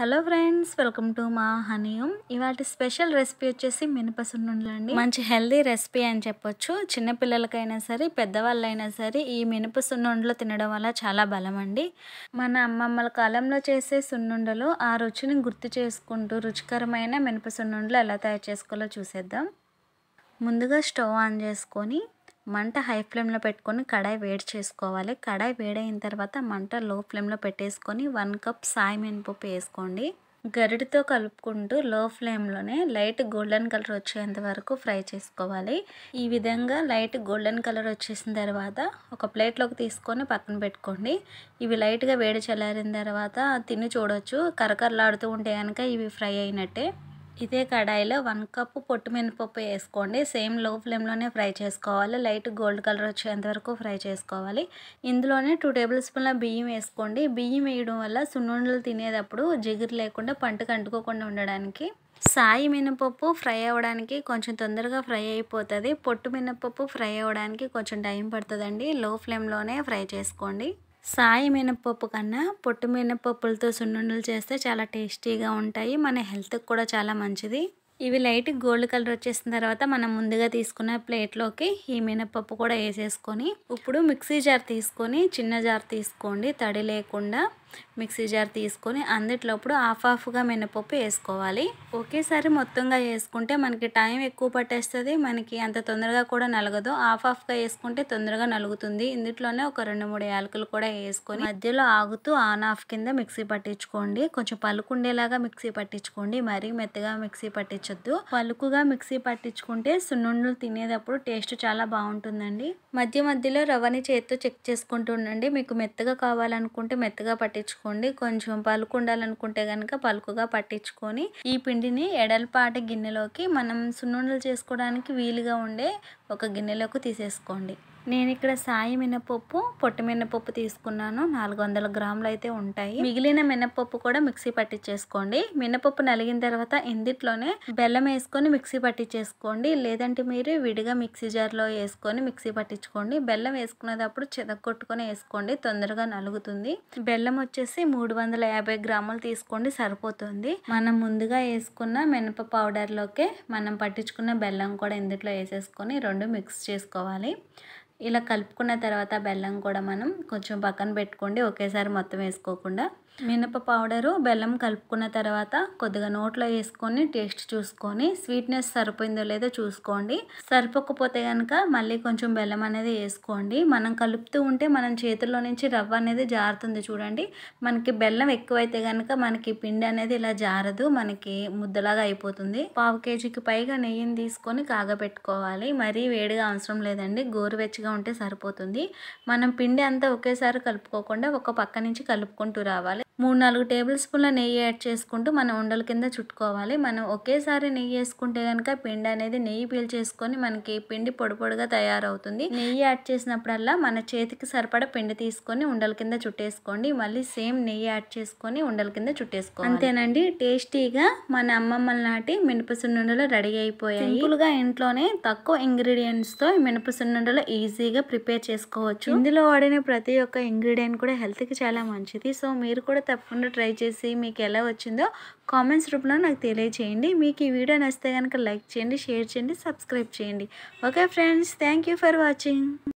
hello friends welcome to మా హనీయం ఇవాటి special recipe వచ్చేసి మినపసున్నుండలండి మంచి హెల్దీ రెసిపీ అని చెప్పొచ్చు చిన్నపిల్లలకైనా సరే పెద్దవాళ్ళైనా సరే ఈ మినపు సున్నుండలు తినడం వల్ల చాలా బలం అండి మన అమ్మమ్మల కాలంలో చేసే సున్నుండలు ఆ రుచిని గుర్తు చేసుకుంటూ రుచికరమైన మినప సున్నుండలు ఎలా తయారు చేసుకోవాలో చూసేద్దాం ముందుగా స్టవ్ ఆన్ చేసుకొని మంట హై ఫ్లేమ్లో పెట్టుకొని కడాయి వేడి చేసుకోవాలి కడాయి వేడైన తర్వాత మంట లో ఫ్లేమ్లో పెట్టేసుకొని వన్ కప్ సాయి మినపప్పు వేసుకోండి గరిడితో కలుపుకుంటూ లో ఫ్లేమ్లోనే లైట్ గోల్డెన్ కలర్ వచ్చేంత వరకు ఫ్రై చేసుకోవాలి ఈ విధంగా లైట్ గోల్డెన్ కలర్ వచ్చేసిన తర్వాత ఒక ప్లేట్లోకి తీసుకొని పక్కన పెట్టుకోండి ఇవి లైట్గా వేడి చల్లారిన తర్వాత తిని చూడొచ్చు కరకరలాడుతూ ఉంటే కనుక ఇవి ఫ్రై అయినట్టే ఇదే కడాయిలో వన్ కప్పు పొట్టు మినపప్పు వేసుకోండి సేమ్ లో ఫ్లేమ్లోనే ఫ్రై చేసుకోవాలి లైట్ గోల్డ్ కలర్ వచ్చేంత వరకు ఫ్రై చేసుకోవాలి ఇందులోనే టూ టేబుల్ స్పూన్ల బియ్యం వేసుకోండి బియ్యం వేయడం వల్ల సున్నుండలు తినేటప్పుడు జిగురు లేకుండా పంటకు అంటుకోకుండా ఉండడానికి సాయి మినపప్పు ఫ్రై అవ్వడానికి కొంచెం తొందరగా ఫ్రై అయిపోతుంది పొట్టు మినపప్పు ఫ్రై అవ్వడానికి కొంచెం టైం పడుతుందండి లో ఫ్లేమ్లోనే ఫ్రై చేసుకోండి సాయి మినపప్పు కన్నా పొట్టు మినపప్పులతో సున్నుండలు చేస్తే చాలా టేస్టీగా ఉంటాయి మన హెల్త్కి కూడా చాలా మంచిది ఇవి లైట్ గోల్డ్ కలర్ వచ్చేసిన తర్వాత మనం ముందుగా తీసుకున్న ప్లేట్లోకి ఈ మినపప్పు కూడా వేసేసుకొని ఇప్పుడు మిక్సీ జార్ తీసుకొని చిన్న జార్ తీసుకోండి తడి లేకుండా మిక్సీ జార్ తీసుకొని అప్పుడు హాఫ్ హాఫ్గా మినపప్పు వేసుకోవాలి ఒకేసారి మొత్తంగా వేసుకుంటే మనకి టైం ఎక్కువ పట్టేస్తుంది మనకి అంత తొందరగా కూడా నలగదు హాఫ్ హాఫ్గా వేసుకుంటే తొందరగా నలుగుతుంది ఇందుట్లోనే ఒక రెండు మూడు యాలకులు కూడా వేసుకొని మధ్యలో ఆగుతూ ఆన్ ఆఫ్ కింద మిక్సీ పట్టించుకోండి కొంచెం పలుకుండేలాగా మిక్సీ పట్టించుకోండి మరీ మెత్తగా మిక్సీ పట్టించొద్దు పలుకుగా మిక్సీ పట్టించుకుంటే సున్నుండలు తినేటప్పుడు టేస్ట్ చాలా బాగుంటుందండి మధ్య మధ్యలో రవ్వని చేతితో చెక్ చేసుకుంటూ ఉండండి మీకు మెత్తగా కావాలనుకుంటే మెత్తగా పట్టి పట్టించుకోండి కొంచెం పలుకు ఉండాలనుకుంటే కనుక పలుకుగా పట్టించుకొని ఈ పిండిని ఎడల్పాటి గిన్నెలోకి మనం సున్నుండలు చేసుకోవడానికి వీలుగా ఉండే ఒక గిన్నెలోకి తీసేసుకోండి నేను ఇక్కడ సాయి మినపప్పు పొట్టి మినపప్పు తీసుకున్నాను నాలుగు వందల గ్రాములు అయితే ఉంటాయి మిగిలిన మినపప్పు కూడా మిక్సీ పట్టించేసుకోండి మినపప్పు నలిగిన తర్వాత ఇందిట్లోనే బెల్లం వేసుకొని మిక్సీ పట్టించేసుకోండి లేదంటే మీరు విడిగా మిక్సీ జార్లో వేసుకొని మిక్సీ పట్టించుకోండి బెల్లం వేసుకునేటప్పుడు కొట్టుకొని వేసుకోండి తొందరగా నలుగుతుంది బెల్లం వచ్చేసి మూడు వందల యాభై గ్రాములు తీసుకోండి సరిపోతుంది మనం ముందుగా వేసుకున్న మినప పౌడర్లోకే మనం పట్టించుకున్న బెల్లం కూడా ఇందుట్లో వేసేసుకొని రెండు మిక్స్ చేసుకోవాలి ఇలా కలుపుకున్న తర్వాత బెల్లం కూడా మనం కొంచెం పక్కన పెట్టుకోండి ఒకేసారి మొత్తం వేసుకోకుండా మినప పౌడరు బెల్లం కలుపుకున్న తర్వాత కొద్దిగా నోట్లో వేసుకొని టేస్ట్ చూసుకొని స్వీట్నెస్ సరిపోయిందో లేదో చూసుకోండి సరిపోకపోతే కనుక మళ్ళీ కొంచెం బెల్లం అనేది వేసుకోండి మనం కలుపుతూ ఉంటే మనం చేతుల్లో నుంచి రవ్వ అనేది జారుతుంది చూడండి మనకి బెల్లం ఎక్కువైతే కనుక మనకి పిండి అనేది ఇలా జారదు మనకి ముద్దలాగా అయిపోతుంది పావు కేజీకి పైగా నెయ్యిని తీసుకొని కాగబెట్టుకోవాలి మరీ వేడిగా అవసరం లేదండి గోరువెచ్చగా గట్టిగా ఉంటే సరిపోతుంది మనం పిండి అంతా ఒకేసారి కలుపుకోకుండా ఒక పక్క నుంచి కలుపుకుంటూ రావాలి మూడు నాలుగు టేబుల్ స్పూన్ల నెయ్యి యాడ్ చేసుకుంటూ మనం ఉండల కింద చుట్టుకోవాలి మనం ఒకేసారి నెయ్యి వేసుకుంటే కనుక పిండి అనేది నెయ్యి పీల్చేసుకొని మనకి పిండి పొడి పొడిగా తయారవుతుంది నెయ్యి యాడ్ చేసినప్పుడల్లా మన చేతికి సరిపడ పిండి తీసుకొని ఉండల కింద చుట్టేసుకోండి మళ్ళీ సేమ్ నెయ్యి యాడ్ చేసుకొని ఉండల కింద చుట్టేసుకోండి అంతేనండి టేస్టీగా మన అమ్మమ్మల నాటి మినపసున్నుండలు రెడీ అయిపోయాయి సింపుల్గా ఇంట్లోనే తక్కువ ఇంగ్రీడియంట్స్తో మినప ఈజీగా ప్రిపేర్ చేసుకోవచ్చు ఇందులో వాడిన ప్రతి ఒక్క ఇంగ్రీడియంట్ కూడా హెల్త్కి చాలా మంచిది సో మీరు కూడా తప్పకుండా ట్రై చేసి మీకు ఎలా వచ్చిందో కామెంట్స్ రూపంలో నాకు తెలియచేయండి మీకు ఈ వీడియో నచ్చితే కనుక లైక్ చేయండి షేర్ చేయండి సబ్స్క్రైబ్ చేయండి okay friends thank for watching